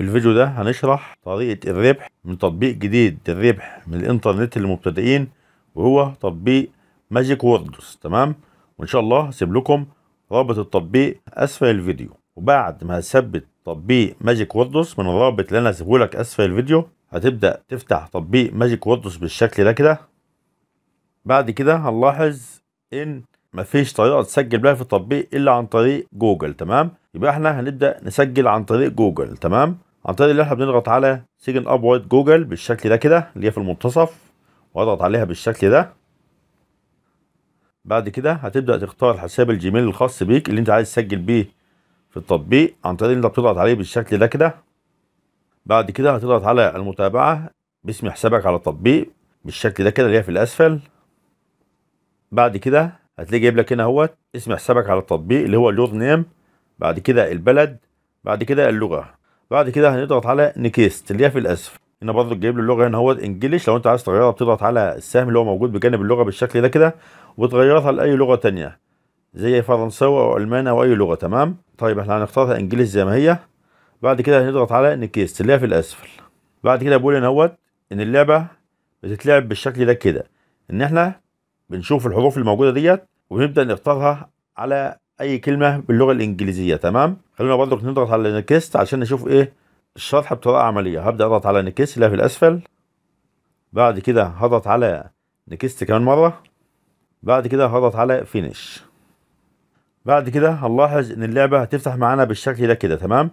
في الفيديو ده هنشرح طريقة الربح من تطبيق جديد للربح من الانترنت للمبتدئين وهو تطبيق ماجيك ووردز تمام وان شاء الله هسيب لكم رابط التطبيق اسفل الفيديو وبعد ما هثبت تطبيق ماجيك ووردز من الرابط اللي انا هسيبه لك اسفل الفيديو هتبدا تفتح تطبيق ماجيك ووردز بالشكل ده كده بعد كده هنلاحظ ان مفيش طريقه تسجل بيها في التطبيق الا عن طريق جوجل تمام يبقى احنا هنبدا نسجل عن طريق جوجل تمام عن طريق اللي احنا بنضغط على سجن ابورد جوجل بالشكل ده كده اللي هي في المنتصف واضغط عليها بالشكل ده بعد كده هتبدا تختار حساب الجيميل الخاص بيك اللي انت عايز تسجل بيه في التطبيق عن طريق اللي انت بتضغط عليه بالشكل ده كده بعد كده هتضغط على المتابعه باسم حسابك على التطبيق بالشكل ده كده اللي هي في الاسفل بعد كده هتلاقي جايب لك هنا اهوت اسم حسابك على التطبيق اللي هو اليور نيم بعد كده البلد بعد كده اللغه بعد كده هنضغط على نيكست اللي هي في الاسفل هنا برضو جايب له اللغه هنا اهوت انجلش لو انت عايز تغيرها بتضغط على السهم اللي هو موجود بجانب اللغه بالشكل ده كده وتغيرها لاي لغه ثانيه زي فرنساوي او الماني او اي لغه تمام طيب احنا هنختارها انجلش زي ما هي بعد كده هنضغط على نيكست اللي هي في الاسفل بعد كده بقول هنا اهوت ان اللعبه بتتلعب بالشكل ده كده ان احنا بنشوف الحروف الموجوده ديت وبنبدا نختارها على اي كلمه باللغه الانجليزيه تمام خلونا برضك نضغط على نكست عشان نشوف ايه الشرح بطريقه عمليه هبدا اضغط على نكست اللي في الاسفل بعد كده هضغط على نكست كمان مره بعد كده هضغط على فينيش بعد كده هنلاحظ ان اللعبه هتفتح معانا بالشكل ده كده تمام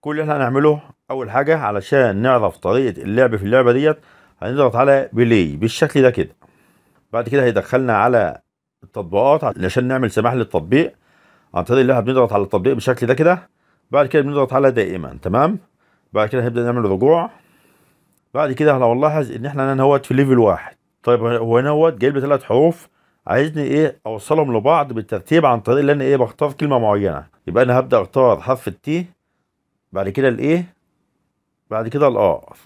كل اللي احنا هنعمله اول حاجه علشان نعرف طريقه اللعب في اللعبه ديت هنضغط على بلاي بالشكل ده كده بعد كده هيدخلنا على التطبيقات عشان نعمل سماح للتطبيق عن طريق اللي احنا بنضغط على التطبيق بالشكل ده كده بعد كده بنضغط على دائما تمام بعد كده هنبدا نعمل رجوع بعد كده لو نلاحظ ان احنا هنا في ليفل واحد طيب هو هنا جايب لي ثلاث حروف عايزني ايه اوصلهم لبعض بالترتيب عن طريق ان انا ايه بختار كلمه معينه يبقى انا هبدا اختار حرف التي بعد كده الايه بعد كده الار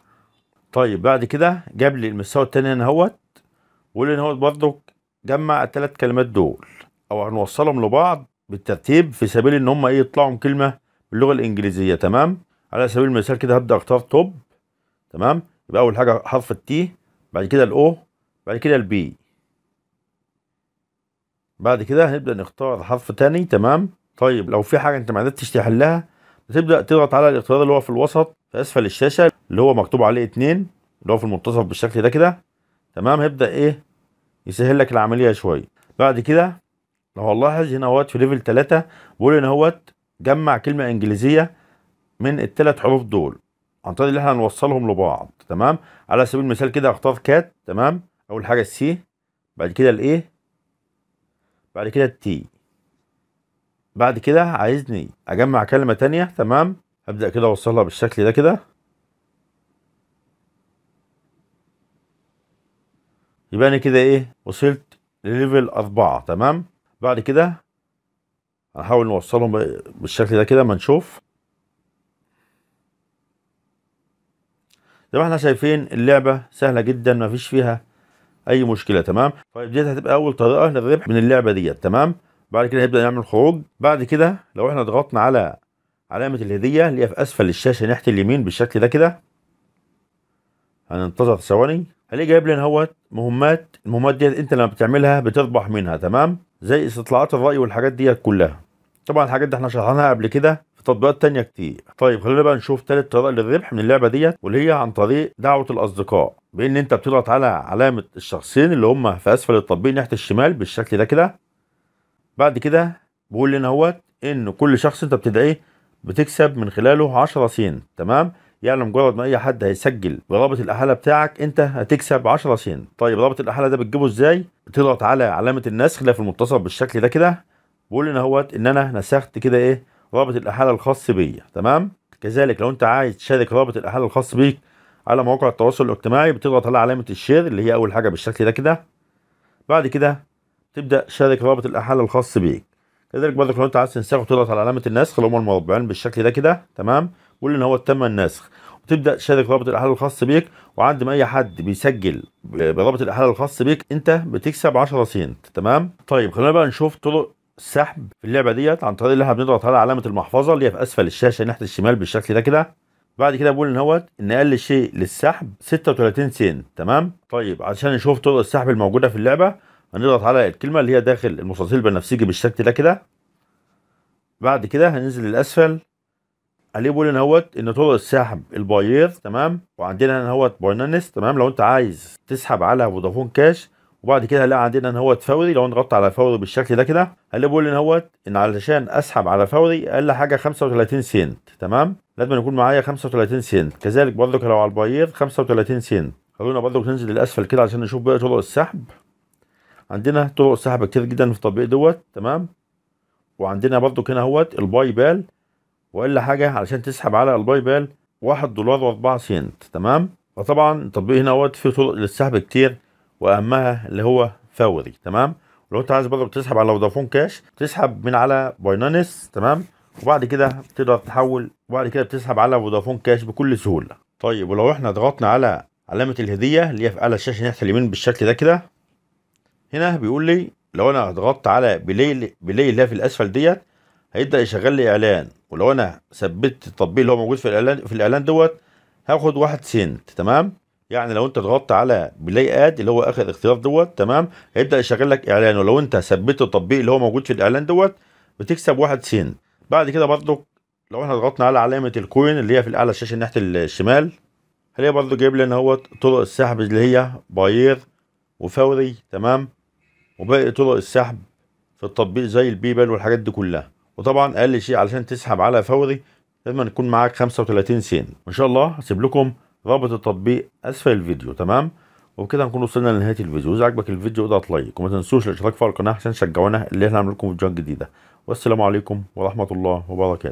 طيب بعد كده جاب لي المستوى التاني هنا اهوت وقول هنا هو برضه جمع الثلاث كلمات دول او هنوصلهم لبعض بالترتيب في سبيل ان هم ايه يطلعوا كلمه باللغه الانجليزيه تمام على سبيل المثال كده هبدا اختار توب تمام يبقى اول حاجه حرف التي بعد كده الاو بعد كده البي بعد كده هنبدا نختار حرف تاني تمام طيب لو في حاجه انت ما عرفتش تحلها بتبدا تضغط على الاختيار اللي هو في الوسط في اسفل الشاشه اللي هو مكتوب عليه اتنين اللي هو في المنتصف بالشكل ده كده تمام هيبدا ايه يسهل لك العمليه شويه بعد كده لو هنلاحظ هنا اهوت في ليفل 3 بيقول ان اهوت جمع كلمه انجليزيه من الثلاث حروف دول عن طريق اللي احنا هنوصلهم لبعض تمام على سبيل المثال كده هختار كات تمام اول حاجه السي بعد كده الايه بعد كده التي بعد كده عايزني اجمع كلمه ثانيه تمام ابدا كده اوصلها بالشكل ده كده يبقى انا كده ايه وصلت لليفل أربعة تمام بعد كده هنحاول نوصلهم بالشكل ده كده اما نشوف زي ما احنا شايفين اللعبه سهله جدا مفيش فيها اي مشكله تمام طيب دي هتبقى اول طريقه للربح من اللعبه ديت تمام بعد كده هيبدا نعمل خروج بعد كده لو احنا ضغطنا على علامه الهديه اللي هي في اسفل الشاشه ناحيه اليمين بالشكل ده كده هننتظر ثواني هلاقي جايب لنا اهوت مهمات المهمات ديت انت لما بتعملها بتربح منها تمام زي استطلاعات الرأي والحاجات ديت كلها طبعا الحاجات دي احنا شرحناها قبل كده في تطبيقات تانية كتير طيب خلينا بقى نشوف تالت طريقة للربح من اللعبة ديت واللي هي عن طريق دعوة الأصدقاء بإن أنت بتضغط على علامة الشخصين اللي هم في أسفل التطبيق ناحية الشمال بالشكل ده كده بعد كده بيقول لنا اهوت إن كل شخص أنت بتدعيه بتكسب من خلاله 10 سين تمام يعني مجرد ما اي حد هيسجل برابط الاحاله بتاعك انت هتكسب 10 سنت طيب رابط الاحاله ده بتجيبه ازاي بتضغط على علامه النسخ اللي في المتصل بالشكل ده كده بقول ان هوت ان انا نسخت كده ايه رابط الاحاله الخاص بيا تمام كذلك لو انت عايز تشارك رابط الاحاله الخاص بيك على مواقع التواصل الاجتماعي بتضغط على علامه الشير اللي هي اول حاجه بالشكل ده كده بعد كده تبدا شارك رابط الاحاله الخاص بيك كذلك برضك لو انت عايز تنسخه تضغط على علامه النسخ اللي هم المربعين بالشكل ده كده تمام قول ان هو تم النسخ وتبدا تشارك رابط الاحلال الخاص بيك وعند ما اي حد بيسجل برابط الاحلال الخاص بيك انت بتكسب 10 سنت تمام طيب خلينا بقى نشوف طرق السحب في اللعبه ديت عن طريق اللي احنا بنضغط على علامه المحفظه اللي هي في اسفل الشاشه ناحيه الشمال بالشكل ده كده بعد كده بقول ان هوت ان اقل شيء للسحب 36 سنت تمام طيب عشان نشوف طرق السحب الموجوده في اللعبه هنضغط على الكلمه اللي هي داخل المستطيل البنفسجي بالشكل ده كده بعد كده هننزل للاسفل عليه بولن هوت ان طرق السحب الباير تمام وعندنا هنا هوت بايننس تمام لو انت عايز تسحب على فودافون كاش وبعد كده هنلاقي عندنا ان هو فوري لو نضغط على فوري بالشكل ده كده هنلاقي بيقول ان هو ان علشان اسحب على فوري اقل حاجه 35 سنت تمام لازم يكون معايا 35 سنت كذلك برضك لو على الباير 35 سنت خلونا برضك ننزل للاسفل كده عشان نشوف بقى طرق السحب عندنا طرق السحب كتير جدا في التطبيق دوت تمام وعندنا برضك هنا اهوت الباي بال والا حاجه علشان تسحب على الباي بال 1 دولار و4 سنت تمام وطبعا التطبيق هنا وقت فيه طرق للسحب كتير واهمها اللي هو فوري تمام ولو انت عايز برضه تسحب على فودافون كاش تسحب من على باينانس تمام وبعد كده بتقدر تحول وبعد كده بتسحب على فودافون كاش بكل سهوله طيب ولو احنا ضغطنا على علامه الهديه اللي هي في اعلى الشاشه ناحيه اليمين بالشكل ده كده هنا بيقول لي لو انا ضغطت على بلاي بلاي اللي هي في الاسفل ديت هيبدا يشغل لي اعلان ولو انا ثبت التطبيق اللي هو موجود في الاعلان في الاعلان دوت هاخد واحد سنت تمام يعني لو انت ضغطت على بلاي اد اللي هو اخر اختيار دوت تمام هيبدا يشغل لك اعلان ولو انت ثبت التطبيق اللي هو موجود في الاعلان دوت بتكسب واحد سنت بعد كده برضو لو احنا ضغطنا على علامه الكوين اللي هي في الاعلى الشاشه ناحيه الشمال هي برضو جايب لنا اهوت طرق السحب اللي هي باير وفوري تمام وباقي طرق السحب في التطبيق زي البيبل والحاجات دي كلها وطبعا اقل شيء علشان تسحب على فوري لازم يكون معاك 35 سين وان شاء الله هسيب لكم رابط التطبيق اسفل الفيديو تمام وبكده نكون وصلنا لنهايه الفيديو اذا عجبك الفيديو اضغط لايك وما تنسوش الاشتراك في القناه عشان تشجعونا اللي احنا نعمل لكم فيديوهات جديده والسلام عليكم ورحمه الله وبركاته